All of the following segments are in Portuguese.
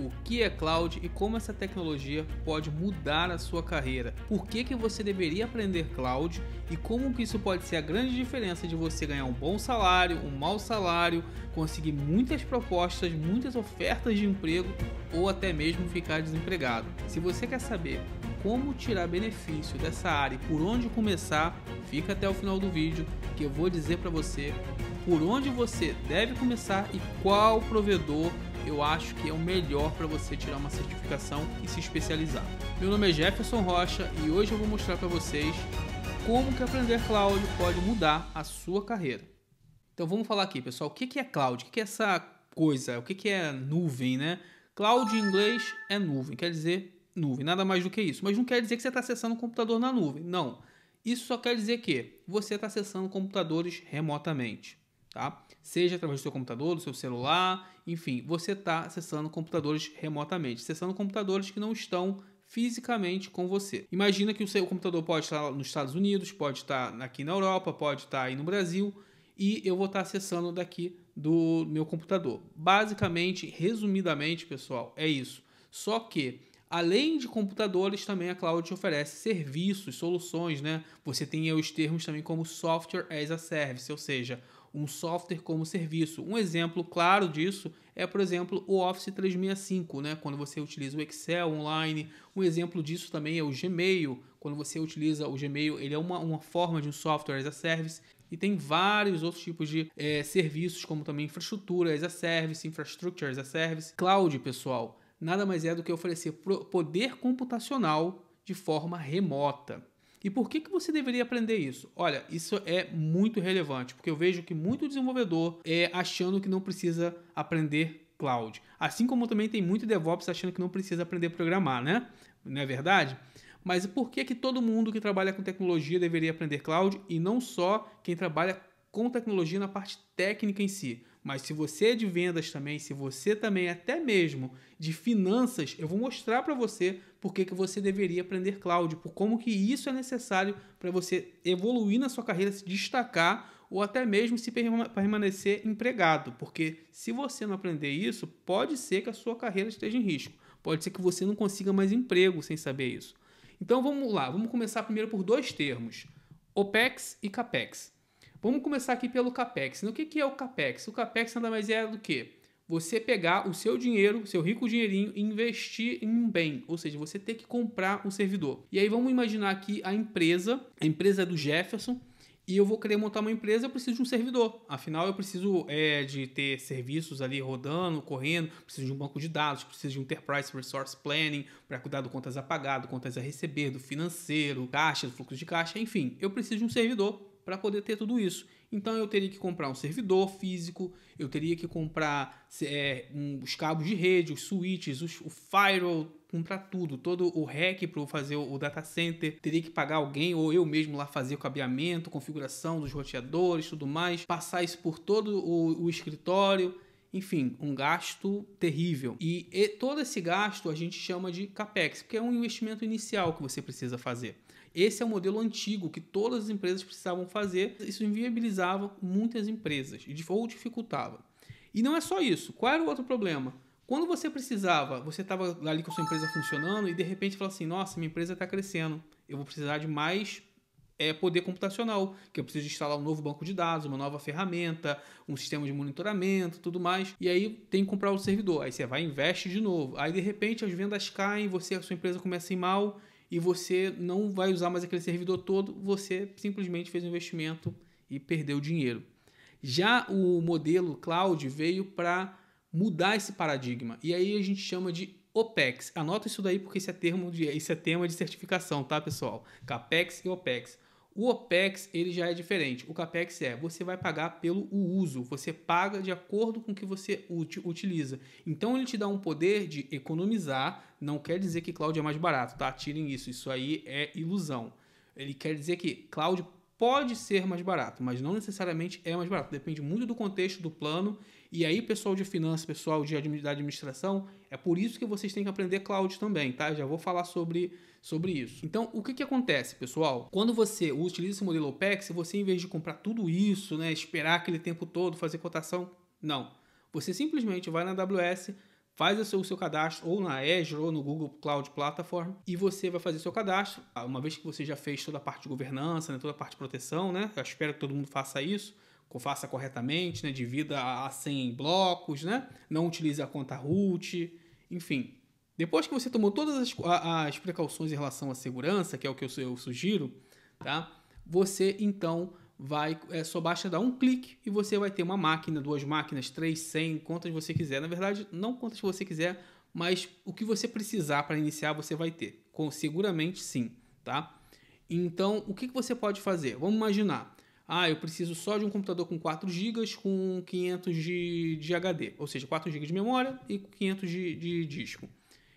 o que é cloud e como essa tecnologia pode mudar a sua carreira. Por que, que você deveria aprender cloud e como que isso pode ser a grande diferença de você ganhar um bom salário, um mau salário, conseguir muitas propostas, muitas ofertas de emprego ou até mesmo ficar desempregado. Se você quer saber como tirar benefício dessa área e por onde começar, fica até o final do vídeo que eu vou dizer para você por onde você deve começar e qual provedor eu acho que é o melhor para você tirar uma certificação e se especializar. Meu nome é Jefferson Rocha e hoje eu vou mostrar para vocês como que aprender cloud pode mudar a sua carreira. Então vamos falar aqui, pessoal, o que é cloud? O que é essa coisa? O que é nuvem, né? Cloud em inglês é nuvem, quer dizer nuvem, nada mais do que isso. Mas não quer dizer que você está acessando o um computador na nuvem, não. Isso só quer dizer que você está acessando computadores remotamente tá? Seja através do seu computador, do seu celular, enfim, você está acessando computadores remotamente, acessando computadores que não estão fisicamente com você. Imagina que o seu computador pode estar nos Estados Unidos, pode estar aqui na Europa, pode estar aí no Brasil e eu vou estar acessando daqui do meu computador. Basicamente, resumidamente, pessoal, é isso. Só que Além de computadores, também a cloud te oferece serviços, soluções, né? Você tem os termos também como software as a service, ou seja, um software como serviço. Um exemplo claro disso é, por exemplo, o Office 365, né? quando você utiliza o Excel online. Um exemplo disso também é o Gmail. Quando você utiliza o Gmail, ele é uma, uma forma de um software as a service. E tem vários outros tipos de é, serviços, como também infraestrutura as a service, infrastructure as a service. Cloud, pessoal, nada mais é do que oferecer poder computacional de forma remota. E por que, que você deveria aprender isso? Olha, isso é muito relevante, porque eu vejo que muito desenvolvedor é achando que não precisa aprender cloud. Assim como também tem muito DevOps achando que não precisa aprender a programar, né? Não é verdade? Mas por que, que todo mundo que trabalha com tecnologia deveria aprender cloud e não só quem trabalha com tecnologia na parte técnica em si? Mas se você é de vendas também, se você também é até mesmo de finanças, eu vou mostrar para você por que você deveria aprender cloud, por como que isso é necessário para você evoluir na sua carreira, se destacar ou até mesmo se permanecer empregado, porque se você não aprender isso, pode ser que a sua carreira esteja em risco. Pode ser que você não consiga mais emprego sem saber isso. Então vamos lá, vamos começar primeiro por dois termos: OPEX e CAPEX. Vamos começar aqui pelo CAPEX. O que, que é o CAPEX? O CAPEX nada mais é do que você pegar o seu dinheiro, seu rico dinheirinho, e investir em um bem, ou seja, você ter que comprar um servidor. E aí vamos imaginar aqui a empresa, a empresa é do Jefferson, e eu vou querer montar uma empresa, eu preciso de um servidor. Afinal, eu preciso é, de ter serviços ali rodando, correndo, preciso de um banco de dados, preciso de um Enterprise Resource Planning para cuidar do contas a pagar, do contas a receber, do financeiro, caixa, do fluxo de caixa, enfim, eu preciso de um servidor para poder ter tudo isso. Então eu teria que comprar um servidor físico, eu teria que comprar é, um, os cabos de rede, os switches, os, o firewall, comprar tudo, todo o rack para fazer o, o data center, teria que pagar alguém ou eu mesmo lá fazer o cabeamento, configuração dos roteadores, tudo mais, passar isso por todo o, o escritório. Enfim, um gasto terrível. E, e todo esse gasto a gente chama de capex, porque é um investimento inicial que você precisa fazer. Esse é o um modelo antigo que todas as empresas precisavam fazer. Isso inviabilizava muitas empresas ou dificultava. E não é só isso. Qual era o outro problema? Quando você precisava, você estava ali com a sua empresa funcionando e de repente fala assim: nossa, minha empresa está crescendo, eu vou precisar de mais é, poder computacional, que eu preciso instalar um novo banco de dados, uma nova ferramenta, um sistema de monitoramento, tudo mais. E aí tem que comprar o servidor. Aí você vai e investe de novo. Aí de repente as vendas caem, você a sua empresa começa a ir mal e você não vai usar mais aquele servidor todo, você simplesmente fez um investimento e perdeu dinheiro. Já o modelo cloud veio para mudar esse paradigma. E aí a gente chama de OPEX. Anota isso daí porque isso é termo de isso é tema de certificação, tá, pessoal? CAPEX e OPEX. O OPEX ele já é diferente. O CAPEX é você vai pagar pelo uso, você paga de acordo com o que você utiliza. Então ele te dá um poder de economizar, não quer dizer que cloud é mais barato, tá? Tirem isso, isso aí é ilusão. Ele quer dizer que cloud pode ser mais barato, mas não necessariamente é mais barato. Depende muito do contexto do plano e aí, pessoal de finanças, pessoal de administração, é por isso que vocês têm que aprender cloud também, tá? já vou falar sobre, sobre isso. Então, o que, que acontece, pessoal? Quando você utiliza esse modelo OPEX, você em vez de comprar tudo isso, né, esperar aquele tempo todo, fazer cotação, não. Você simplesmente vai na AWS, faz o seu, o seu, cadastro ou na Azure ou no Google Cloud Platform e você vai fazer seu cadastro. Ah, uma vez que você já fez toda a parte de governança, né, toda a parte de proteção, né? Eu espero que todo mundo faça isso faça corretamente, né? divida a 100 em blocos, né? não utilize a conta root, enfim. Depois que você tomou todas as, as precauções em relação à segurança, que é o que eu, eu sugiro, tá? você então vai é, só basta dar um clique e você vai ter uma máquina, duas máquinas, três, cem, quantas você quiser. Na verdade, não quantas você quiser, mas o que você precisar para iniciar você vai ter. Com seguramente sim, tá? Então, o que, que você pode fazer? Vamos imaginar ah, eu preciso só de um computador com 4 GB com 500 de, de HD, ou seja, 4 GB de memória e 500 de, de disco.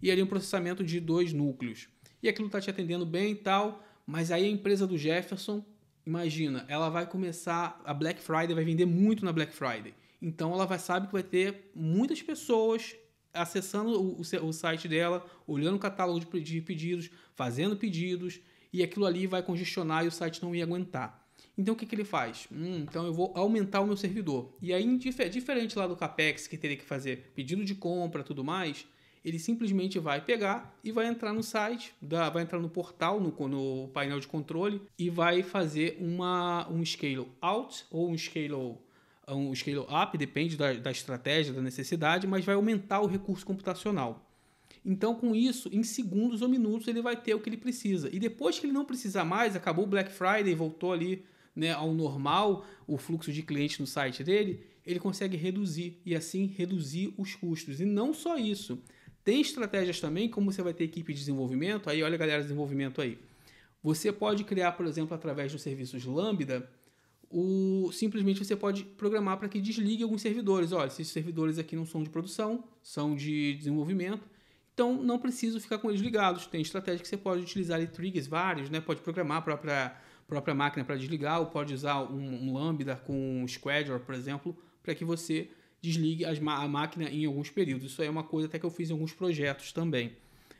E ali um processamento de dois núcleos. E aquilo está te atendendo bem e tal, mas aí a empresa do Jefferson, imagina, ela vai começar, a Black Friday vai vender muito na Black Friday. Então ela vai sabe que vai ter muitas pessoas acessando o, o, site dela, olhando o catálogo de, de pedidos, fazendo pedidos, e aquilo ali vai congestionar e o site não ia aguentar. Então o que, que ele faz? Hum, então eu vou aumentar o meu servidor. E aí, diferente lá do CapEx, que teria que fazer pedido de compra tudo mais, ele simplesmente vai pegar e vai entrar no site, vai entrar no portal, no, no painel de controle, e vai fazer uma, um scale out ou um scale um scale up, depende da, da estratégia, da necessidade, mas vai aumentar o recurso computacional. Então, com isso, em segundos ou minutos, ele vai ter o que ele precisa. E depois que ele não precisar mais, acabou o Black Friday, voltou ali né, ao normal o fluxo de clientes no site dele, ele consegue reduzir e assim reduzir os custos. E não só isso, tem estratégias também, como você vai ter equipe de desenvolvimento, aí olha a galera de desenvolvimento aí. Você pode criar, por exemplo, através dos serviços Lambda, o, simplesmente você pode programar para que desligue alguns servidores. Olha, esses servidores aqui não são de produção, são de desenvolvimento. Então, não preciso ficar com eles ligados. Tem estratégia que você pode utilizar ali, triggers vários, né? Pode programar a própria, própria máquina para desligar, ou pode usar um, um Lambda com um Schedule, por exemplo, para que você desligue as, a máquina em alguns períodos. Isso aí é uma coisa até que eu fiz em alguns projetos também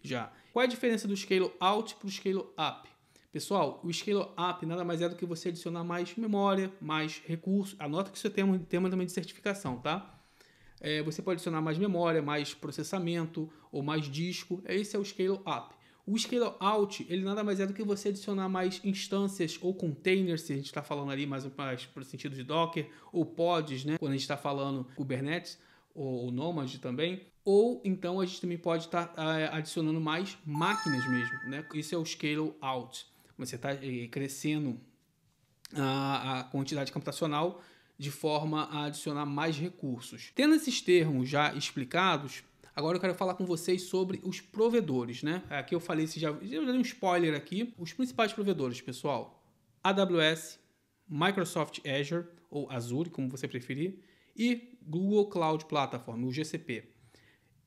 já. Qual é a diferença do Scale Out para o Scale Up? Pessoal, o Scale Up nada mais é do que você adicionar mais memória, mais recursos. Anota que isso é tema, tema também de certificação, tá? É, você pode adicionar mais memória, mais processamento ou mais disco. É, esse é o scale up. O scale out, ele nada mais é do que você adicionar mais instâncias ou containers, se a gente está falando ali mais, mais para o sentido de Docker, ou pods, né? Quando a gente está falando Kubernetes ou Nomad também. Ou então a gente também pode estar tá, ah, é, adicionando mais máquinas mesmo, né? Isso é o scale out. Você está eh, crescendo a, a quantidade computacional de forma a adicionar mais recursos. Tendo esses termos já explicados, Agora eu quero falar com vocês sobre os provedores, né? Aqui eu falei, se já, eu já dei um spoiler aqui. Os principais provedores, pessoal: AWS, Microsoft Azure ou Azure, como você preferir, e Google Cloud Platform, o GCP.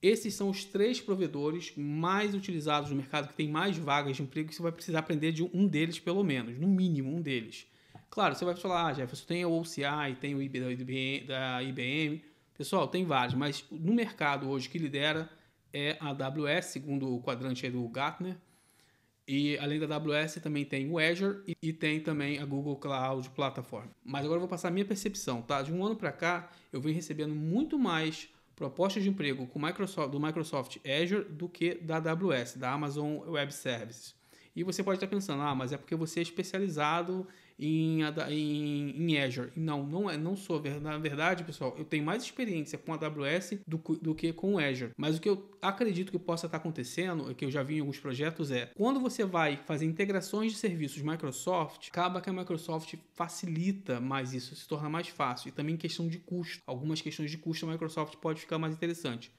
Esses são os três provedores mais utilizados no mercado, que tem mais vagas de emprego, e você vai precisar aprender de um deles, pelo menos, no mínimo um deles. Claro, você vai falar, ah, Jefferson, tem o OCI, tem o IBM, da IBM. Pessoal, tem vários, mas no mercado hoje que lidera é a AWS, segundo o quadrante do Gartner. E além da AWS, também tem o Azure e tem também a Google Cloud Platform. Mas agora eu vou passar a minha percepção, tá? De um ano para cá, eu venho recebendo muito mais propostas de emprego com Microsoft, do Microsoft Azure do que da AWS, da Amazon Web Services. E você pode estar pensando, ah, mas é porque você é especializado em, em, em Azure. Não, não, é, não sou. Na verdade, pessoal, eu tenho mais experiência com a AWS do, do que com Azure. Mas o que eu acredito que possa estar acontecendo, é que eu já vi em alguns projetos, é quando você vai fazer integrações de serviços Microsoft, acaba que a Microsoft facilita mais isso, se torna mais fácil. E também questão de custo. Algumas questões de custo a Microsoft pode ficar mais interessante.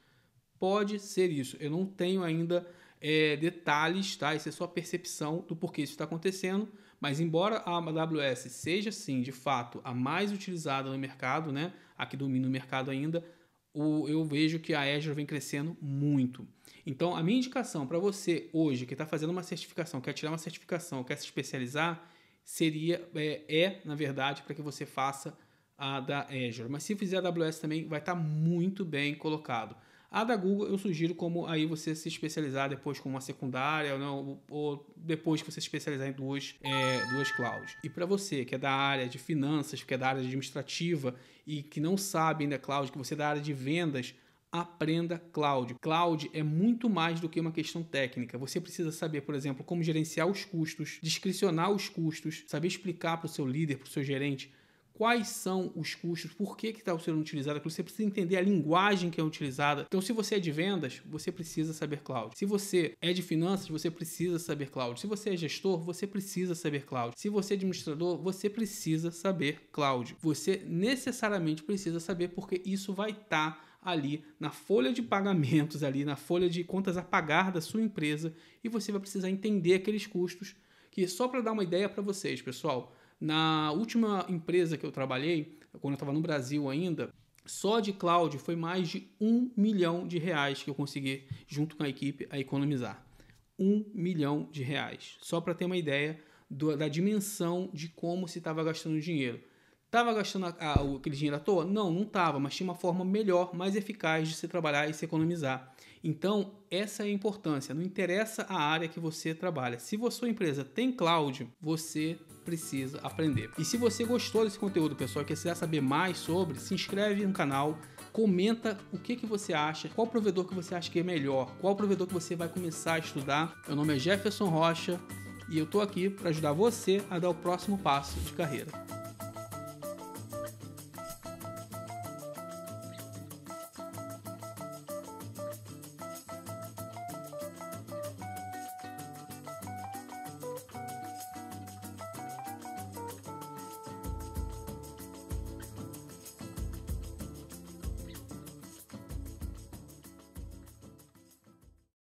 Pode ser isso. Eu não tenho ainda é, detalhes, tá? Essa é a sua percepção do porquê isso está acontecendo. Mas embora a AWS seja sim, de fato, a mais utilizada no mercado, né? A que domina o mercado ainda, o, eu vejo que a Azure vem crescendo muito. Então, a minha indicação para você hoje que está fazendo uma certificação, quer tirar uma certificação, quer se especializar, seria é, é na verdade, para que você faça a da Azure. Mas se fizer a AWS também, vai estar tá muito bem colocado. A da Google eu sugiro como aí você se especializar depois com uma secundária ou, ou depois que você se especializar em duas, é, duas clouds. E para você que é da área de finanças, que é da área administrativa e que não sabe ainda cloud, que você é da área de vendas, aprenda cloud. Cloud é muito mais do que uma questão técnica. Você precisa saber, por exemplo, como gerenciar os custos, discricionar os custos, saber explicar para o seu líder, para o seu gerente quais são os custos, por que está sendo utilizado aquilo. Você precisa entender a linguagem que é utilizada. Então, se você é de vendas, você precisa saber cloud. Se você é de finanças, você precisa saber cloud. Se você é gestor, você precisa saber cloud. Se você é administrador, você precisa saber cloud. Você necessariamente precisa saber porque isso vai estar. Tá ali na folha de pagamentos, ali na folha de contas a pagar da sua empresa e você vai precisar entender aqueles custos que só para dar uma ideia para vocês, pessoal, na última empresa que eu trabalhei, quando eu estava no Brasil ainda, só de cloud foi mais de um milhão de reais que eu consegui, junto com a equipe, a economizar. Um milhão de reais. Só para ter uma ideia do, da dimensão de como se estava gastando dinheiro. Estava gastando a, a, aquele dinheiro à toa? Não, não estava, mas tinha uma forma melhor, mais eficaz de se trabalhar e se economizar. Então, essa é a importância. Não interessa a área que você trabalha. Se a sua empresa tem cloud, você precisa aprender. E se você gostou desse conteúdo, pessoal, e quiser saber mais sobre, se inscreve no canal, comenta o que, que você acha, qual provedor que você acha que é melhor, qual provedor que você vai começar a estudar. Meu nome é Jefferson Rocha e eu estou aqui para ajudar você a dar o próximo passo de carreira.